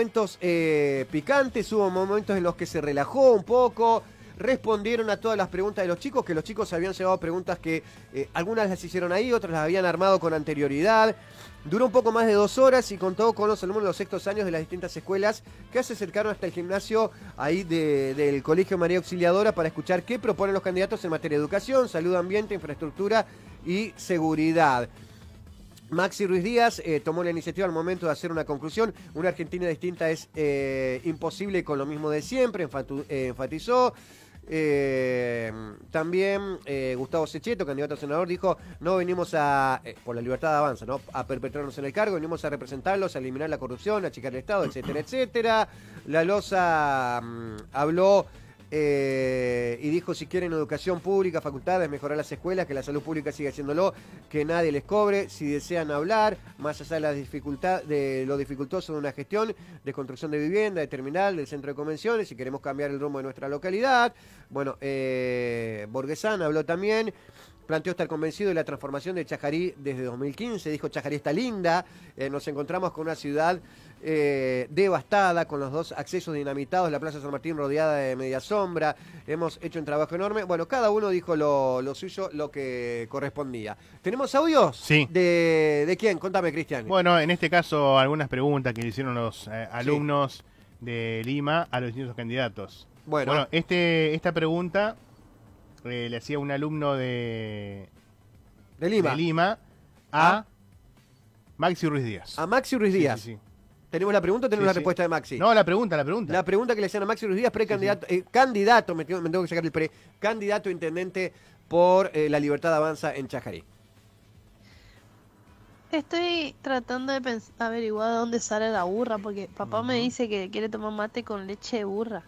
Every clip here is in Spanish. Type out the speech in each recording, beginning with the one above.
momentos eh, picantes, hubo momentos en los que se relajó un poco. Respondieron a todas las preguntas de los chicos, que los chicos habían llevado preguntas que eh, algunas las hicieron ahí, otras las habían armado con anterioridad. Duró un poco más de dos horas y contó con los alumnos de los sextos años de las distintas escuelas que se acercaron hasta el gimnasio ahí del Colegio María Auxiliadora para escuchar qué proponen los candidatos en materia de educación, salud ambiente, infraestructura y seguridad. Maxi Ruiz Díaz eh, tomó la iniciativa al momento de hacer una conclusión. Una Argentina distinta es eh, imposible con lo mismo de siempre, eh, enfatizó. también Gustavo Secheto, candidato a senador, dijo, no venimos a, por la libertad de avanza, ¿no? a perpetrarnos en el cargo, venimos a representarlos, a eliminar la corrupción, a achicar el Estado, etcétera, etcétera. La Loza mm, habló eh, y dijo si quieren educación pública, facultades, mejorar las escuelas, que la salud pública siga haciéndolo, que nadie les cobre, si desean hablar, más allá de, la dificultad, de lo dificultoso de una gestión de construcción de vivienda, de terminal, del centro de convenciones, si queremos cambiar el rumbo de nuestra localidad. Bueno, eh, habló también planteó estar convencido de la transformación de Chajarí desde 2015. Dijo, Chajarí está linda, eh, nos encontramos con una ciudad eh, devastada, con los dos accesos dinamitados, la Plaza San Martín rodeada de media sombra. Hemos hecho un trabajo enorme. Bueno, cada uno dijo lo, suyo, lo que correspondía. ¿Tenemos audios? Sí. ¿De, quién? Contame, Cristian. Bueno, en este caso, algunas preguntas que hicieron los eh, alumnos de Lima a los distintos candidatos. Bueno, este, esta pregunta eh, le hacía un alumno de, de, Lima. Ah. a Maxi Ruiz Díaz. A Maxi Ruiz Díaz. Sí, sí, ¿Tenemos la pregunta o tenemos la respuesta de Maxi? No, la pregunta, la pregunta. La pregunta que le hacían a Maxi Luis Díaz, precandidato, eh, candidato, me tengo, que sacar el pre, candidato intendente por eh, la libertad de avanza en Chajarí. Estoy tratando de averiguar dónde sale la burra, porque papá me dice que quiere tomar mate con leche de burra.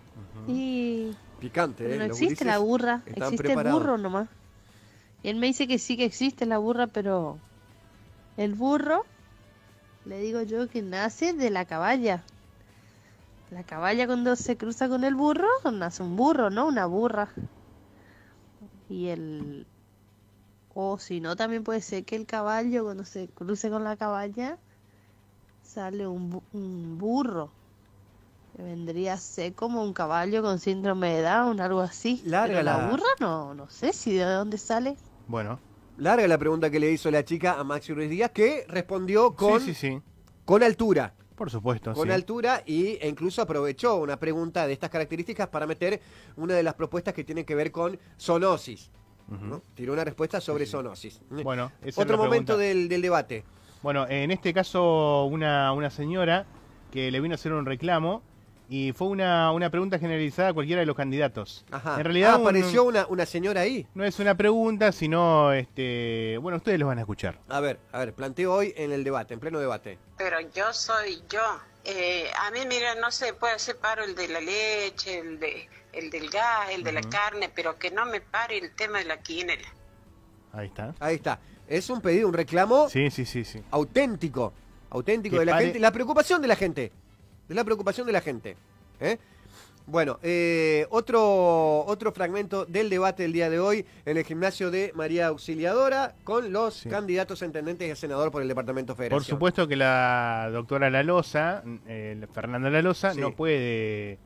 Y. Picante, ¿eh? No existe la burra, existe el burro nomás. Y él me dice que sí que existe la burra, pero. El burro le digo yo que nace de la caballa. La caballa cuando se cruza con el burro, nace un burro, ¿no? Una burra. Y el... O si no, también puede ser que el caballo, cuando se cruce con la caballa, sale un, burro. vendría a ser como un caballo con síndrome de Down, algo así. Larga la burra, no, no sé si de dónde sale. Bueno, larga la pregunta que le hizo la chica a Maxi Ruiz Díaz, que respondió con, sí, sí, sí. con altura. Por supuesto. Con altura e incluso aprovechó una pregunta de estas características para meter una de las propuestas que tienen que ver con zoonosis. Tiró una respuesta sobre zoonosis. Bueno, otro momento del, debate. Bueno, en este caso una, una señora que le vino a hacer un reclamo y fue una, una pregunta generalizada a cualquiera de los candidatos. En realidad ah, apareció una, señora ahí. No es una pregunta, sino este, bueno, ustedes los van a escuchar. A ver, a ver, planteo hoy en el debate, en pleno debate. Pero yo soy yo. Eh, a mí, mira, no se puede hacer paro el de la leche, el de el del gas, el de la carne, pero que no me pare el tema de la quinela. Ahí está. Ahí está. Es un pedido, un reclamo. Sí, sí, sí, sí. Auténtico, auténtico de la gente, la preocupación de la gente. Es la preocupación de la gente. ¿eh? Bueno, eh, otro, otro fragmento del debate del día de hoy en el gimnasio de María Auxiliadora con los candidatos a intendentes y a senador por el Departamento Federal. Por supuesto que la doctora Lalosa, eh, Fernanda Lalosa, no puede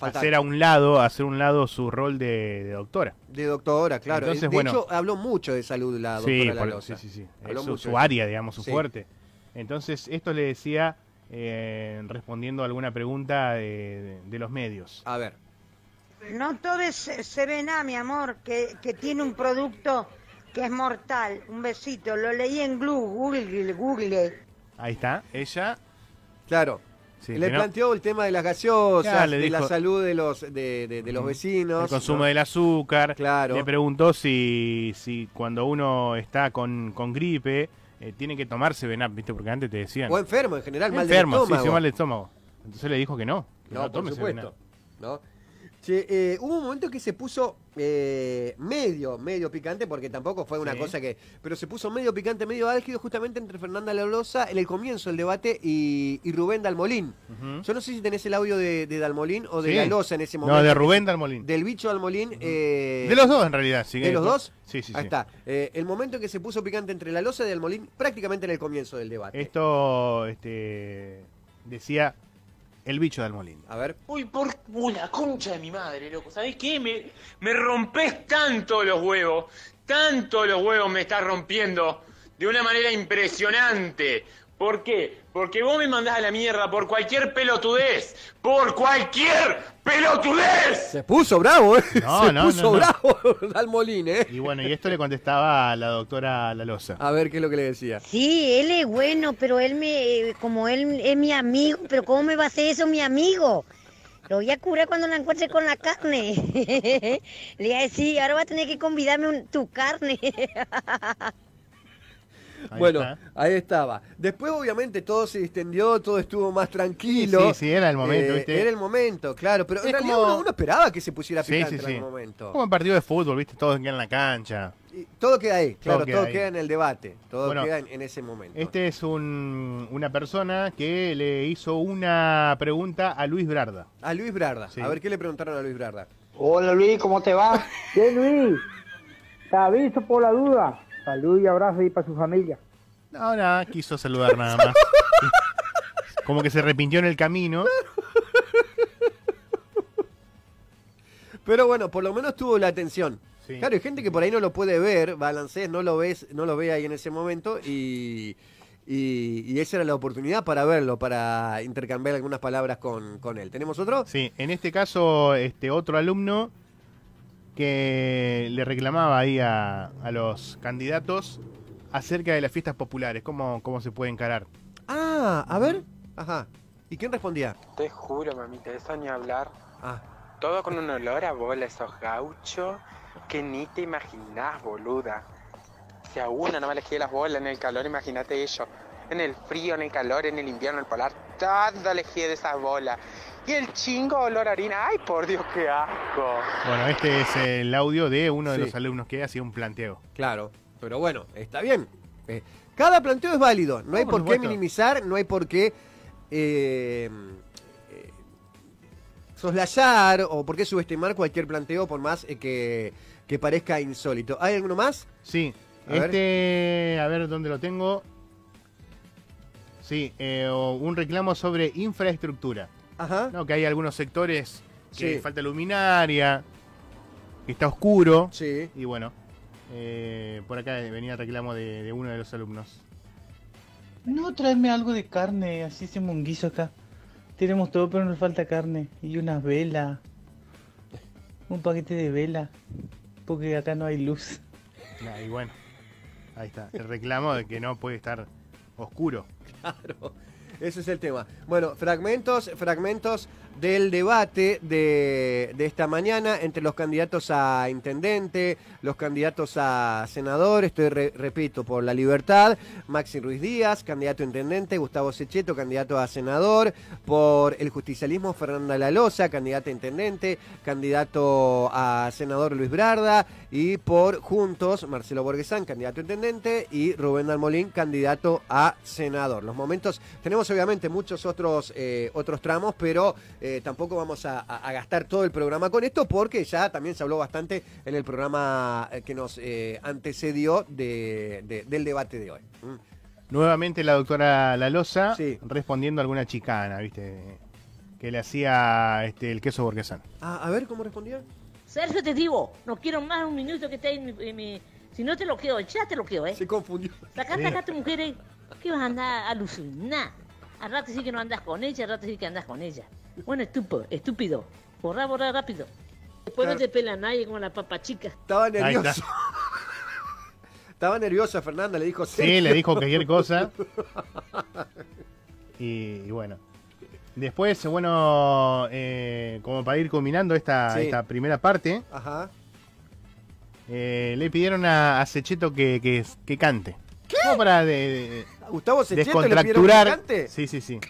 hacer a un lado, hacer un lado su rol de, doctora. De doctora, claro. Entonces, de hecho, habló mucho de salud la doctora sí, sí, sí, sí. su área, digamos, su fuerte. Entonces, esto le decía eh, respondiendo a alguna pregunta de, los medios. A ver. No todo es eh, a mi amor, que, tiene un producto que es mortal. Un besito, lo leí en Google. Google. Ahí está, ella. Claro, le planteó el tema de las gaseosas, de la salud de los, de, los vecinos. El consumo del azúcar. Claro. Le preguntó si, si cuando uno está con, con gripe eh, tiene que tomarse venap, ¿viste? Porque antes te decían. O enfermo en general, mal estómago. Sí, sí, mal estómago. Entonces le dijo que no. Que no, no por supuesto. ¿no? Eh, hubo un momento que se puso eh, medio, medio picante, porque tampoco fue una cosa que. Pero se puso medio picante, medio álgido, justamente entre Fernanda Laloza en el comienzo del debate y, Rubén Dalmolín. Yo no sé si tenés el audio de, Dalmolín o de Laloza en ese momento. No, de Rubén Dalmolín. Del bicho Dalmolín. Eh, de los dos, en realidad. ¿De los dos? Sí, sí, sí. Ahí está. el momento que se puso picante entre Laloza y Dalmolín, prácticamente en el comienzo del debate. Esto este, decía el bicho del molín. A ver. Uy, por una la concha de mi madre, loco. ¿Sabés qué? Me, me rompes tanto los huevos. Tanto los huevos me estás rompiendo. De una manera impresionante. ¿Por qué? Porque vos me mandás a la mierda por cualquier pelotudez. ¡Por cualquier pelotudez! Se puso bravo, ¿eh? No, Se puso bravo al Molín, ¿eh? Y bueno, y esto le contestaba a la doctora La Lalosa. A ver qué es lo que le decía. Sí, él es bueno, pero él me. Eh, como él es mi amigo, pero ¿cómo me va a hacer eso mi amigo? Lo voy a curar cuando la encuentre con la carne. le voy a decir, ahora va a tener que convidarme tu carne bueno, ahí estaba. Después, obviamente, todo se distendió, todo estuvo más tranquilo. Sí, sí, era el momento, eh, ¿viste? Era el momento, claro. Pero uno, esperaba que se pusiera picante en algún momento. Como un partido de fútbol, ¿viste? Todos quedan en la cancha. Y todo queda ahí, claro, todo queda en el debate, todo queda en, ese momento. Este es una persona que le hizo una pregunta a Luis Brarda. A Luis Brarda, a ver qué le preguntaron a Luis Brarda. Hola Luis, ¿cómo te va? Bien Luis, te aviso por la duda. Salud y abrazo ahí para su familia. No, nada, quiso saludar nada más. Como que se arrepintió en el camino. Pero bueno, por lo menos tuvo la atención. Claro, hay gente que por ahí no lo puede ver, balancés, no lo ves, no lo ve ahí en ese momento y, esa era la oportunidad para verlo, para intercambiar algunas palabras con, él. ¿Tenemos otro? Sí, en este caso, este otro alumno que le reclamaba ahí a, los candidatos acerca de las fiestas populares, cómo, cómo se puede encarar. Ah, a ver. Ajá. ¿Y quién respondía? Te juro, mamita, eso ni hablar. Ah. Todo con un olor a bola, esos gauchos, que ni te imaginás, boluda. Si a una no me les las bolas en el calor, imagínate ellos. En el frío, en el calor, en el invierno, en el polar, todo elegí de esas bolas y el chingo olor harina. ¡Ay, por Dios, qué asco! Bueno, este es el audio de uno de los alumnos que hacía un planteo. Claro, pero bueno, está bien. Eh, cada planteo es válido, no hay por qué minimizar, no hay por qué eh, eh, soslayar o por qué subestimar cualquier planteo por más que, parezca insólito. ¿Hay alguno más? Sí. este, a ver dónde lo tengo. Sí, un reclamo sobre infraestructura. ¿no? que hay algunos sectores que falta luminaria, que está oscuro. Y bueno, eh, por acá venía el reclamo de, uno de los alumnos. No, tráeme algo de carne, así hacemos un acá. Tenemos todo, pero nos falta carne. Y unas velas. Un paquete de vela. Porque acá no hay luz. Ah, y bueno, ahí está, el reclamo de que no puede estar oscuro. Claro. Ese es el tema. Bueno, fragmentos, fragmentos del debate de, esta mañana entre los candidatos a intendente, los candidatos a senador, estoy repito, por la libertad, Maxi Ruiz Díaz, candidato a intendente, Gustavo Secheto, candidato a senador, por el justicialismo, Fernanda Laloza, candidato a intendente, candidato a senador Luis Brarda, y por Juntos, Marcelo Borguesán, candidato a intendente, y Rubén Dalmolín, candidato a senador. Los momentos, tenemos obviamente muchos otros, eh, otros tramos, pero eh, tampoco vamos a, gastar todo el programa con esto porque ya también se habló bastante en el programa eh, que nos antecedió del debate de hoy. Mm. Nuevamente la doctora Lalosa respondiendo a alguna chicana, ¿viste? Que le hacía este, el queso borguesano ah, a ver cómo respondía. Sergio, te digo, no quiero más un minuto que esté en Si no te lo quedo, ya te lo quedo, ¿eh? Se confundió. Sacate acá a tu que vas a andar al rato sí que no andas con ella, al rato sí que andas con ella. Bueno, estúpido, estúpido. Borra, borra rápido. Después no te pela nadie como la papa chica. Estaba nervioso. Estaba nerviosa Fernanda, le dijo sí. le dijo cualquier cosa. Y, bueno. Después, bueno, eh, como para ir combinando esta, primera parte, eh, le pidieron a, Secheto que, que, cante. ¿Qué? Como para de Gustavo Sechetto le que cante. Sí, sí, sí.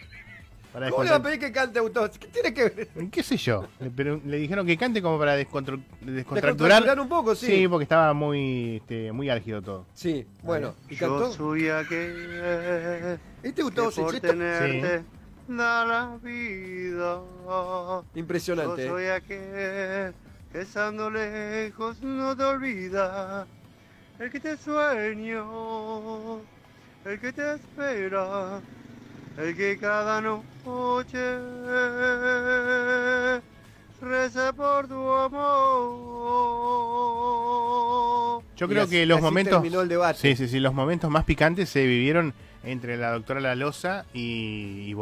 Para ¿Cómo le pedí que cante a Gustavo? ¿Qué tiene que ver? ¿Qué sé yo? Pero le dijeron que cante como para descontracturar. descontracturar. descontracturar. un poco, sí. Sí, porque estaba muy, este, muy álgido todo. Sí, bueno. ¿Y cantó? Yo soy aquel ¿Este Gustavo Sechetto? Sí. Da la vida. Impresionante. Yo soy aquel que estando lejos no te olvida el que te sueño el que te espera, el que cada noche reza por tu amor. Yo creo que los momentos. los momentos más picantes se vivieron entre la doctora La Loza y, y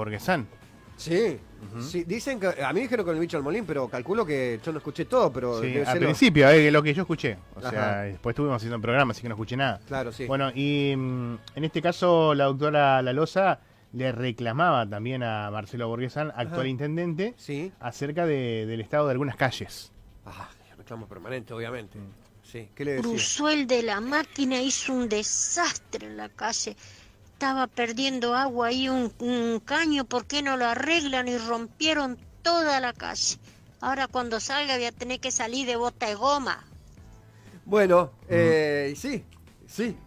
Sí, sí, dicen que a mí dijeron con el bicho al molín, pero calculo que yo no escuché todo, pero sí, al principio eh, lo que yo escuché, o sea, después estuvimos haciendo un programa, así que no escuché nada. Claro, sí. Bueno, y mm, en este caso la doctora Lalosa le reclamaba también a Marcelo Borguesan, actual intendente, acerca del estado de algunas calles. Ah, reclamo permanente, obviamente. Mm. Sí, ¿qué le decía? Cruzó el de la máquina, hizo un desastre en la calle estaba perdiendo agua ahí un, caño, ¿por qué no lo arreglan? Y rompieron toda la calle. Ahora cuando salga voy a tener que salir de bota de goma. Bueno, eh, sí, sí.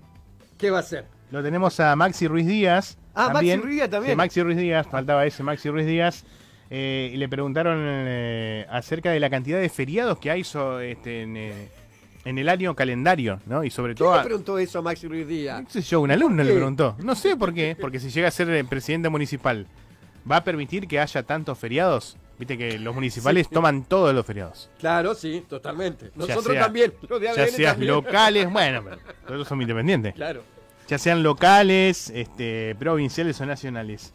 ¿Qué va a hacer? Lo tenemos a Maxi Ruiz Díaz. Ah, Maxi Ruiz Díaz también. Maxi Ruiz Díaz, faltaba ese Maxi Ruiz Díaz. Eh, y le preguntaron eh, acerca de la cantidad de feriados que ha hecho este, en, en el año calendario, ¿no? Y sobre todo. ¿Quién le preguntó eso a Maxi Ruiz Díaz? No sé yo, un alumno le preguntó. No sé por qué, porque si llega a ser eh, presidente municipal, ¿va a permitir que haya tantos feriados? Viste que los municipales toman todos los feriados. Claro, sí, totalmente. Nosotros también. ya sean locales, bueno, nosotros somos independientes. Claro. Ya sean locales, este, provinciales o nacionales.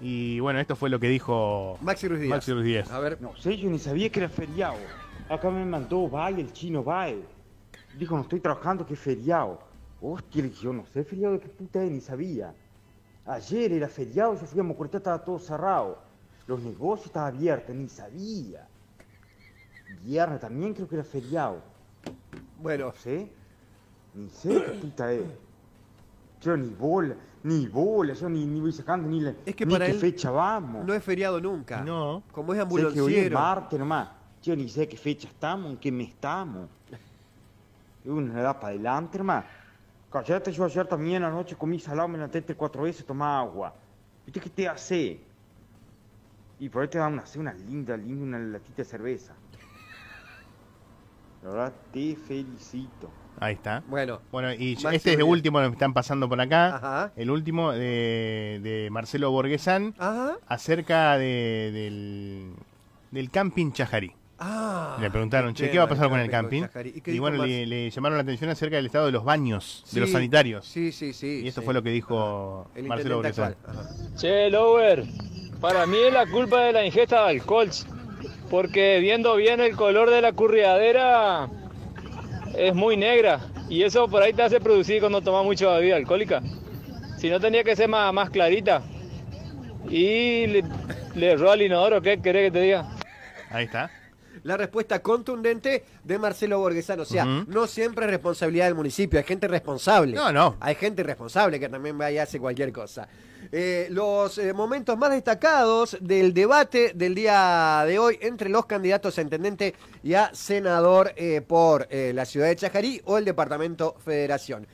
Y bueno, esto fue lo que dijo Maxi Ruiz Díaz. Maxi Ruiz Díaz. A ver. No sé, yo ni sabía que era feriado. Acá me mandó, va el chino, va dijo, no estoy trabajando, que feriado. Hostia, yo no sé feriado de qué puta es, ni sabía. Ayer era feriado, yo fui a Mocorita, estaba todo cerrado. Los negocios estaban abiertos, ni sabía. Viernes también creo que era feriado. Bueno. No sé, ni sé qué puta es. Yo ni bola, ni bola, yo ni, voy sacando ni, la, es que para qué fecha vamos. No es feriado nunca. No. Como es ambulanciero. Es que hoy es martes nomás. Yo ni sé qué fecha estamos, en qué mes estamos. Y uno le para adelante, hermano. Cállate, yo ayer también anoche comí salado, me la tete cuatro veces, tomé agua. ¿Viste qué te hace? Y por ahí te da una, linda, linda, una latita de cerveza. La verdad, te felicito. Ahí está. Bueno, bueno y este es el último que están pasando por acá. El último de, Marcelo Borguesán Ajá. acerca de, del, del camping Chajarí. Ah, le preguntaron, che, ¿qué va a pasar con el camping? ¿Y, bueno, le, llamaron la atención acerca del estado de los baños, de los sanitarios. Sí, sí, sí. Y esto fue lo que dijo Marcelo Bresal. Che, Lower, para mí es la culpa de la ingesta de alcohol, porque viendo bien el color de la curriadera es muy negra y eso por ahí te hace producir cuando tomas mucha bebida alcohólica. Si no tenía que ser más, clarita. Y le, le erró al inodoro, ¿qué querés que te diga? Ahí está la respuesta contundente de Marcelo Borgesano. O sea, no siempre es responsabilidad del municipio, hay gente responsable. No, no. Hay gente responsable que también va y hace cualquier cosa. Eh, los eh, momentos más destacados del debate del día de hoy entre los candidatos a intendente y a senador eh, por la ciudad de Chajarí o el departamento Federación.